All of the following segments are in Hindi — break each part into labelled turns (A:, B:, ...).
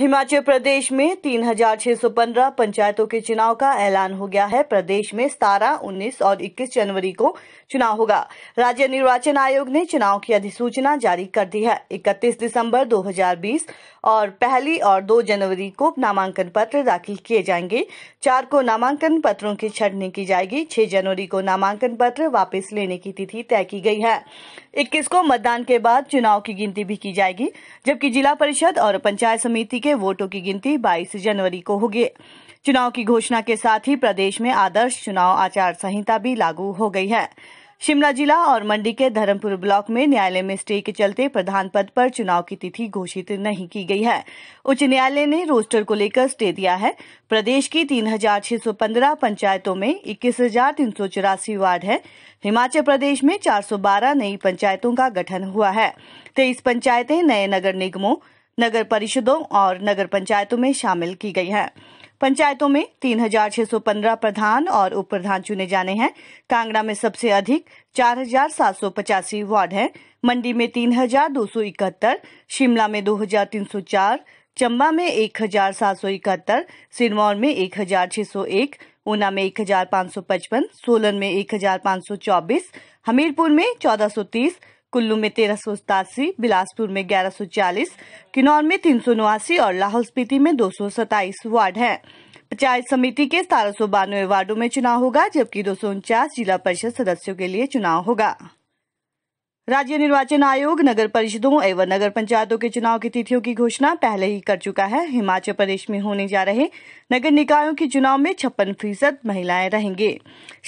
A: हिमाचल प्रदेश में 3,615 पंचायतों के चुनाव का ऐलान हो गया है प्रदेश में सतारह 19 और 21 जनवरी को चुनाव होगा राज्य निर्वाचन आयोग ने चुनाव की अधिसूचना जारी कर दी है 31 दिसंबर 2020 और पहली और 2 जनवरी को नामांकन पत्र दाखिल किए जाएंगे चार को नामांकन पत्रों की छटनी की जाएगी छह जनवरी को नामांकन पत्र वापिस लेने की तिथि तय की गई है इक्कीस को मतदान के बाद चुनाव की गिनती भी की जाएगी जबकि जिला परिषद और पंचायत समिति के वोटों की गिनती 22 जनवरी को होगी चुनाव की घोषणा के साथ ही प्रदेश में आदर्श चुनाव आचार संहिता भी लागू हो गई है शिमला जिला और मंडी के धर्मपुर ब्लॉक में न्यायालय में स्टे के चलते प्रधान पद पर चुनाव की तिथि घोषित नहीं की गई है उच्च न्यायालय ने रोस्टर को लेकर स्टे दिया है प्रदेश की 3,615 पंचायतों में इक्कीस वार्ड है हिमाचल प्रदेश में 412 नई पंचायतों का गठन हुआ है तेईस पंचायतें नए नगर निगमों नगर परिषदों और नगर पंचायतों में शामिल की गई है पंचायतों में 3,615 प्रधान और उप प्रधान चुने जाने हैं कांगड़ा में सबसे अधिक चार वार्ड हैं, मंडी में तीन शिमला में 2,304, चंबा में 1,771, सिरमौर में 1,601, ऊना में 1,555, सोलन में 1,524, हमीरपुर में 1,430, कुल्लू में तेरह सौ सतासी बिलासपुर में ग्यारह सौ चालीस किन्नौर में तीन सौ नवासी और लाहौल स्पीति में दो सौ सताईस वार्ड है पंचायत समिति के सतारह सौ बानवे वार्डो में चुनाव होगा जबकि दो सौ उनचास जिला परिषद सदस्यों के लिए चुनाव होगा राज्य निर्वाचन आयोग नगर परिषदों एवं नगर पंचायतों के चुनाव की तिथियों की घोषणा पहले ही कर चुका है हिमाचल प्रदेश में होने जा रहे नगर निकायों के चुनाव में छप्पन फीसद महिलाएं रहेंगे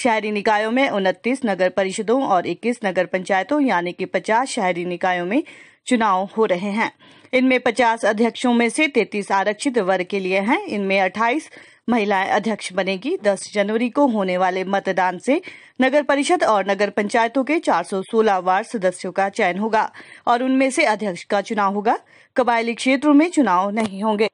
A: शहरी निकायों में उनतीस नगर परिषदों और 21 नगर पंचायतों यानी कि 50 शहरी निकायों में चुनाव हो रहे हैं इनमें पचास अध्यक्षों में से तैतीस आरक्षित वर्ग के लिए हैं इनमें अट्ठाईस महिलाएं अध्यक्ष बनेगी 10 जनवरी को होने वाले मतदान से नगर परिषद और नगर पंचायतों के 416 वार्ड सदस्यों का चयन होगा और उनमें से अध्यक्ष का चुनाव होगा कबायली क्षेत्रों में चुनाव नहीं होंगे